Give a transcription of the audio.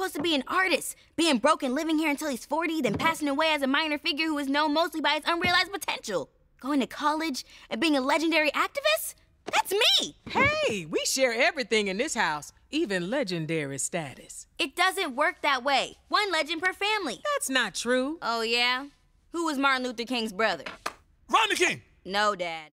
supposed to be an artist. Being broke and living here until he's 40, then passing away as a minor figure who is known mostly by his unrealized potential. Going to college and being a legendary activist? That's me! Hey, we share everything in this house, even legendary status. It doesn't work that way. One legend per family. That's not true. Oh, yeah? Who was Martin Luther King's brother? Rodney King! No, Dad.